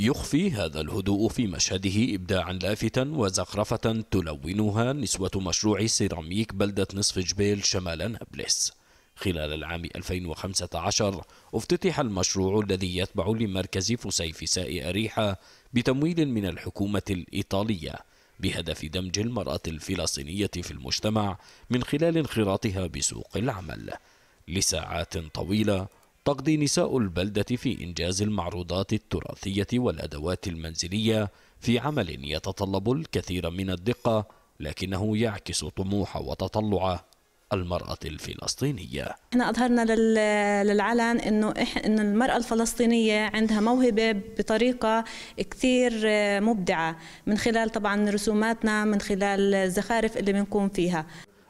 يخفي هذا الهدوء في مشهده إبداعا لافتا وزخرفة تلونها نسوة مشروع سيراميك بلدة نصف جبيل شمال نابلس خلال العام 2015 افتتح المشروع الذي يتبع لمركز فسيفساء أريحة بتمويل من الحكومة الإيطالية بهدف دمج المرأة الفلسطينية في المجتمع من خلال انخراطها بسوق العمل لساعات طويلة تقضي نساء البلدة في إنجاز المعروضات التراثية والأدوات المنزلية في عمل يتطلب الكثير من الدقة لكنه يعكس طموح وتطلع المرأة الفلسطينية احنا أظهرنا للعلن أنه إح... إن المرأة الفلسطينية عندها موهبة بطريقة كثير مبدعة من خلال طبعا رسوماتنا من خلال الزخارف اللي بنكون فيها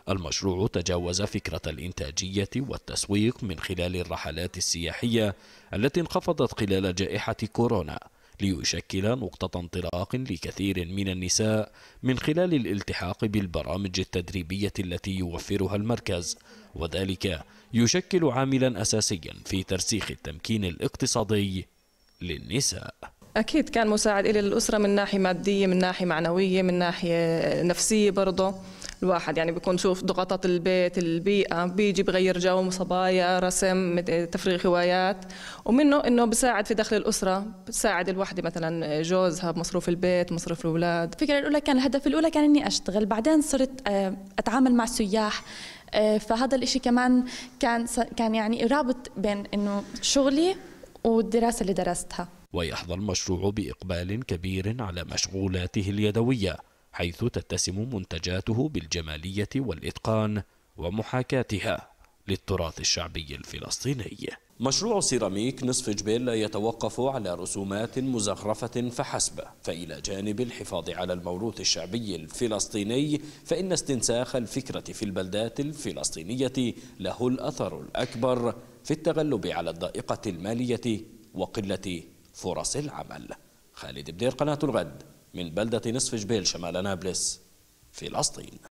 المشروع تجاوز فكرة الإنتاجية والتسويق من خلال الرحلات السياحية التي انخفضت خلال جائحة كورونا ليشكل نقطة انطلاق لكثير من النساء من خلال الالتحاق بالبرامج التدريبية التي يوفرها المركز وذلك يشكل عاملا أساسيا في ترسيخ التمكين الاقتصادي للنساء أكيد كان مساعد إلي للأسرة من ناحية مادية من ناحية معنوية من ناحية نفسية برضه الواحد يعني بيكون شوف ضغطات البيت البيئة بيجي بغير جو صبايا رسم تفريغ هوايات ومنه إنه بساعد في دخل الأسرة بساعد الوحدة مثلا جوزها بمصروف البيت مصروف الأولاد الفكرة الأولى كان الهدف الأولى كان إني أشتغل بعدين صرت آه، أتعامل مع السياح آه، فهذا الإشي كمان كان كان يعني رابط بين إنه شغلي والدراسة اللي درستها ويحظى المشروع بإقبال كبير على مشغولاته اليدوية حيث تتسم منتجاته بالجمالية والإتقان ومحاكاتها للتراث الشعبي الفلسطيني مشروع سيراميك نصف جبيل لا يتوقف على رسومات مزخرفة فحسب فإلى جانب الحفاظ على الموروث الشعبي الفلسطيني فإن استنساخ الفكرة في البلدات الفلسطينية له الأثر الأكبر في التغلب على الضائقة المالية وقلة فرص العمل خالد بدير قناة الغد من بلدة نصف جبيل شمال نابلس في